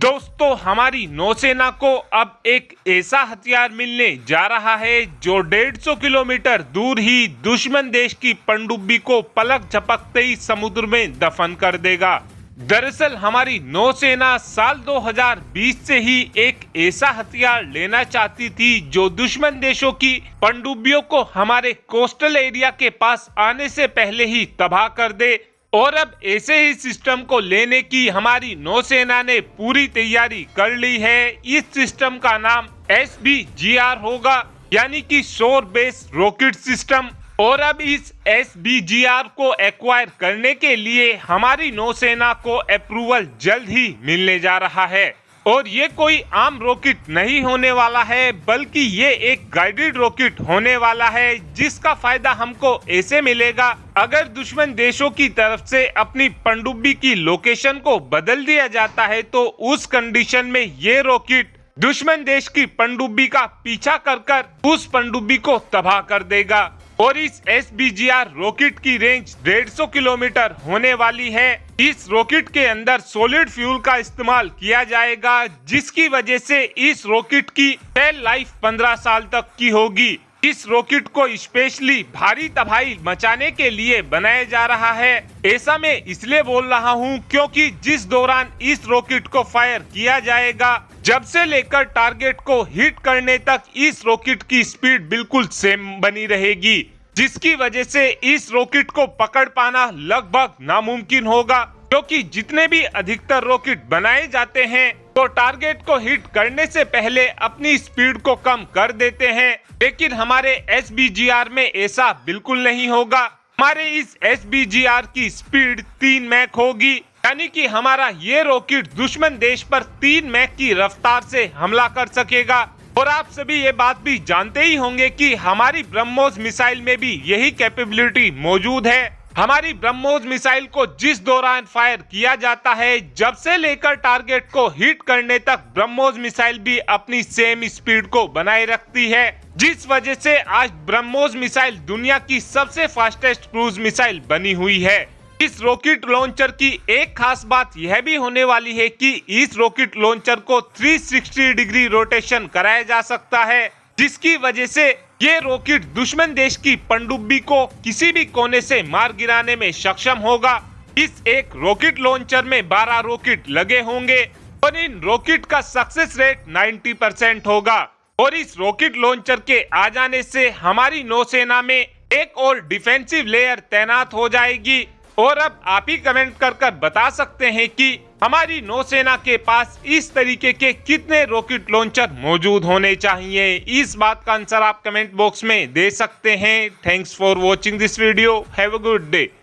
दोस्तों हमारी नौसेना को अब एक ऐसा हथियार मिलने जा रहा है जो 150 किलोमीटर दूर ही दुश्मन देश की पनडुब्बी को पलक झपकते ही समुद्र में दफन कर देगा दरअसल हमारी नौसेना साल 2020 से ही एक ऐसा हथियार लेना चाहती थी जो दुश्मन देशों की पनडुब्बियों को हमारे कोस्टल एरिया के पास आने से पहले ही तबाह कर दे और अब ऐसे ही सिस्टम को लेने की हमारी नौसेना ने पूरी तैयारी कर ली है इस सिस्टम का नाम एस बी जी आर होगा यानी कि शोर बेस रॉकेट सिस्टम और अब इस एस बी जी आर को एक्वायर करने के लिए हमारी नौसेना को अप्रूवल जल्द ही मिलने जा रहा है और ये कोई आम रॉकेट नहीं होने वाला है बल्कि ये एक गाइडेड रॉकेट होने वाला है जिसका फायदा हमको ऐसे मिलेगा अगर दुश्मन देशों की तरफ से अपनी पनडुब्बी की लोकेशन को बदल दिया जाता है तो उस कंडीशन में ये रॉकेट दुश्मन देश की पनडुब्बी का पीछा कर कर उस पनडुब्बी को तबाह कर देगा और इस एस रॉकेट की रेंज 150 किलोमीटर होने वाली है इस रॉकेट के अंदर सॉलिड फ्यूल का इस्तेमाल किया जाएगा जिसकी वजह से इस रॉकेट की सेल लाइफ 15 साल तक की होगी इस रॉकेट को स्पेशली भारी तबाही मचाने के लिए बनाया जा रहा है ऐसा मैं इसलिए बोल रहा हूँ क्योंकि जिस दौरान इस रॉकेट को फायर किया जाएगा जब से लेकर टारगेट को हिट करने तक इस रॉकेट की स्पीड बिल्कुल सेम बनी रहेगी जिसकी वजह से इस रॉकेट को पकड़ पाना लगभग नामुमकिन होगा क्योंकि जितने भी अधिकतर रॉकेट बनाए जाते हैं तो टारगेट को हिट करने से पहले अपनी स्पीड को कम कर देते हैं लेकिन हमारे एस में ऐसा बिल्कुल नहीं होगा हमारे इस एस की स्पीड तीन मैक होगी यानी कि हमारा ये रॉकेट दुश्मन देश पर तीन मैक की रफ्तार से हमला कर सकेगा और आप सभी ये बात भी जानते ही होंगे कि हमारी ब्रह्मोस मिसाइल में भी यही कैपेबिलिटी मौजूद है हमारी ब्रह्मोस मिसाइल को जिस दौरान फायर किया जाता है जब से लेकर टारगेट को हिट करने तक ब्रह्मोस मिसाइल भी अपनी सेम स्पीड को बनाए रखती है जिस वजह से आज ब्रह्मोस मिसाइल दुनिया की सबसे फास्टेस्ट क्रूज मिसाइल बनी हुई है इस रॉकेट लॉन्चर की एक खास बात यह भी होने वाली है कि इस रॉकेट लॉन्चर को 360 डिग्री रोटेशन कराया जा सकता है जिसकी वजह से ये रॉकेट दुश्मन देश की पनडुब्बी को किसी भी कोने से मार गिराने में सक्षम होगा इस एक रॉकेट लॉन्चर में 12 रॉकेट लगे होंगे और इन रॉकेट का सक्सेस रेट 90 परसेंट होगा और इस रॉकेट लॉन्चर के आ जाने से हमारी नौसेना में एक और डिफेंसिव लेयर तैनात हो जाएगी और अब आप ही कमेंट कर कर बता सकते हैं कि हमारी नौसेना के पास इस तरीके के कितने रॉकेट लॉन्चर मौजूद होने चाहिए इस बात का आंसर आप कमेंट बॉक्स में दे सकते हैं thanks for watching this video have a good day